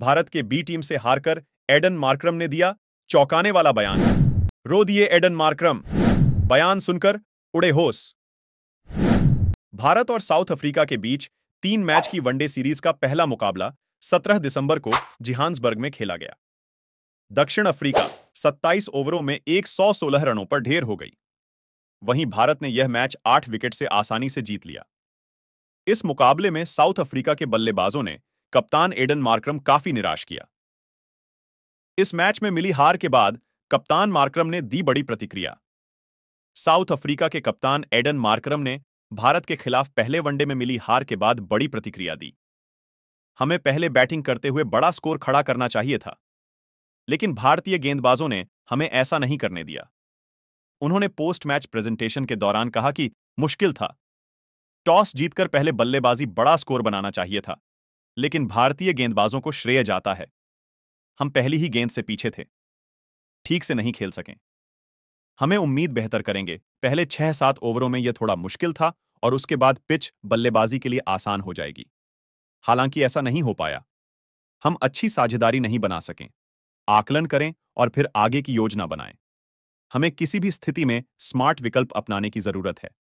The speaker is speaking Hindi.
भारत के बी टीम से हारकर एडन मार्क्रम ने दिया चौंकाने वाला बयान रो दिए एडन मार्क्रम बयान सुनकर उड़े होश भारत और साउथ अफ्रीका के बीच तीन मैच की वनडे सीरीज का पहला मुकाबला 17 दिसंबर को जिहान्सबर्ग में खेला गया दक्षिण अफ्रीका 27 ओवरों में 116 रनों पर ढेर हो गई वहीं भारत ने यह मैच आठ विकेट से आसानी से जीत लिया इस मुकाबले में साउथ अफ्रीका के बल्लेबाजों ने कप्तान एडन मार्क्रम काफी निराश किया इस मैच में मिली हार के बाद कप्तान मार्क्रम ने दी बड़ी प्रतिक्रिया साउथ अफ्रीका के कप्तान एडन मार्क्रम ने भारत के खिलाफ पहले वनडे में मिली हार के बाद बड़ी प्रतिक्रिया दी हमें पहले बैटिंग करते हुए बड़ा स्कोर खड़ा करना चाहिए था लेकिन भारतीय गेंदबाजों ने हमें ऐसा नहीं करने दिया उन्होंने पोस्ट मैच प्रेजेंटेशन के दौरान कहा कि मुश्किल था टॉस जीतकर पहले बल्लेबाजी बड़ा स्कोर बनाना चाहिए था लेकिन भारतीय गेंदबाजों को श्रेय जाता है हम पहली ही गेंद से पीछे थे ठीक से नहीं खेल सकें हमें उम्मीद बेहतर करेंगे पहले छह सात ओवरों में यह थोड़ा मुश्किल था और उसके बाद पिच बल्लेबाजी के लिए आसान हो जाएगी हालांकि ऐसा नहीं हो पाया हम अच्छी साझेदारी नहीं बना सकें आकलन करें और फिर आगे की योजना बनाएं हमें किसी भी स्थिति में स्मार्ट विकल्प अपनाने की जरूरत है